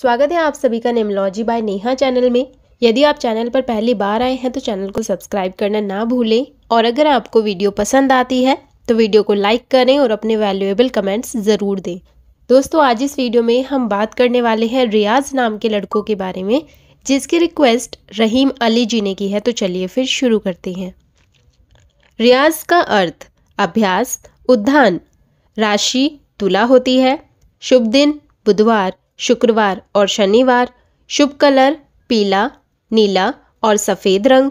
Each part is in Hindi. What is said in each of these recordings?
स्वागत है आप सभी का नेमलॉजी बाय नेहा चैनल में यदि आप चैनल पर पहली बार आए हैं तो चैनल को सब्सक्राइब करना ना भूलें और अगर आपको वीडियो पसंद आती है तो वीडियो को लाइक करें और अपने वैल्यूएबल कमेंट्स ज़रूर दें दोस्तों आज इस वीडियो में हम बात करने वाले हैं रियाज नाम के लड़कों के बारे में जिसकी रिक्वेस्ट रहीम अली जी ने की है तो चलिए फिर शुरू करते हैं रियाज का अर्थ अभ्यास उद्धान राशि तुला होती है शुभ दिन बुधवार शुक्रवार और शनिवार शुभ कलर पीला नीला और सफ़ेद रंग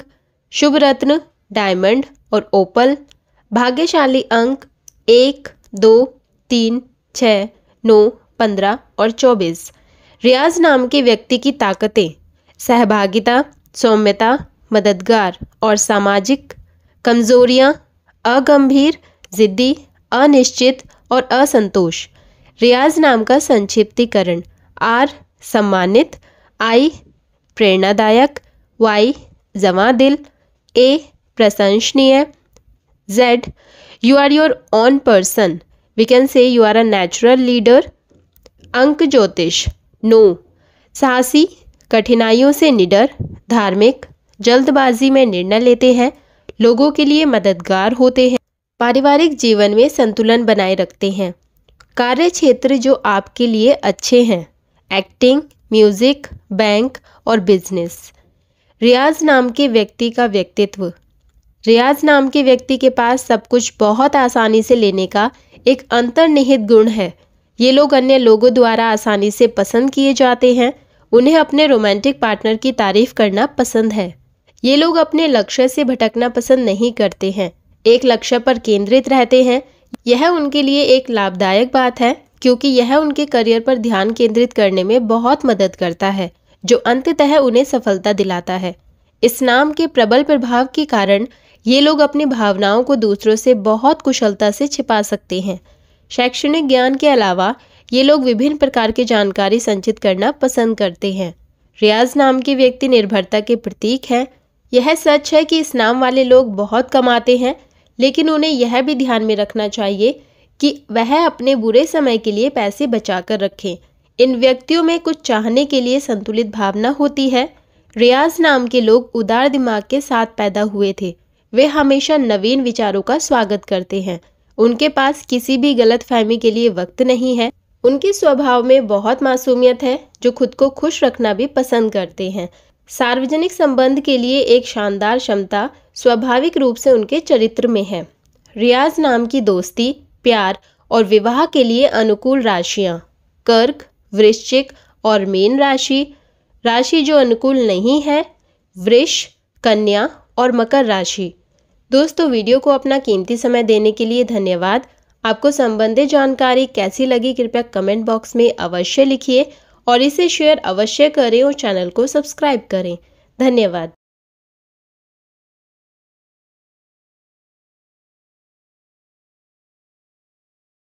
शुभ रत्न डायमंड और ओपल भाग्यशाली अंक एक दो तीन छ नौ पंद्रह और चौबीस रियाज नाम के व्यक्ति की ताकतें सहभागिता सौम्यता मददगार और सामाजिक कमजोरियां अगंभीर जिद्दी अनिश्चित और असंतोष रियाज नाम का संक्षिप्तीकरण आर सम्मानित आई प्रेरणादायक वाई जमा दिल ए प्रशंसनीय जेड you are your own person we can say you are a natural leader अंक ज्योतिष नो साहसी कठिनाइयों से निडर धार्मिक जल्दबाजी में निर्णय लेते हैं लोगों के लिए मददगार होते हैं पारिवारिक जीवन में संतुलन बनाए रखते हैं कार्य क्षेत्र जो आपके लिए अच्छे हैं एक्टिंग म्यूज़िक बैंक और बिजनेस रियाज नाम के व्यक्ति का व्यक्तित्व रियाज नाम के व्यक्ति के पास सब कुछ बहुत आसानी से लेने का एक अंतर्निहित गुण है ये लोग अन्य लोगों द्वारा आसानी से पसंद किए जाते हैं उन्हें अपने रोमांटिक पार्टनर की तारीफ करना पसंद है ये लोग अपने लक्ष्य से भटकना पसंद नहीं करते हैं एक लक्ष्य पर केंद्रित रहते हैं यह उनके लिए एक लाभदायक बात है क्योंकि यह उनके करियर पर ध्यान केंद्रित करने में बहुत मदद करता है जो अंततः उन्हें सफलता दिलाता है इस नाम के प्रबल प्रभाव के कारण ये लोग अपनी भावनाओं को दूसरों से बहुत कुशलता से छिपा सकते हैं शैक्षणिक ज्ञान के अलावा ये लोग विभिन्न प्रकार की जानकारी संचित करना पसंद करते हैं रियाज नाम के व्यक्ति निर्भरता के प्रतीक हैं यह सच है कि इस नाम वाले लोग बहुत कमाते हैं लेकिन उन्हें यह भी ध्यान में रखना चाहिए कि वह अपने बुरे समय के लिए पैसे बचा कर रखें इन व्यक्तियों में कुछ चाहने के लिए संतुलित भावना होती है रियाज नाम के लोग उदार दिमाग के साथ पैदा हुए थे वे हमेशा नवीन विचारों का स्वागत करते हैं उनके पास किसी भी गलत फहमी के लिए वक्त नहीं है उनके स्वभाव में बहुत मासूमियत है जो खुद को खुश रखना भी पसंद करते हैं सार्वजनिक संबंध के लिए एक शानदार क्षमता स्वाभाविक रूप से उनके चरित्र में है रियाज नाम की दोस्ती प्यार और विवाह के लिए अनुकूल राशियाँ कर्क वृश्चिक और मीन राशि राशि जो अनुकूल नहीं है वृष कन्या और मकर राशि दोस्तों वीडियो को अपना कीमती समय देने के लिए धन्यवाद आपको संबंधित जानकारी कैसी लगी कृपया कमेंट बॉक्स में अवश्य लिखिए और इसे शेयर अवश्य करें और चैनल को सब्सक्राइब करें धन्यवाद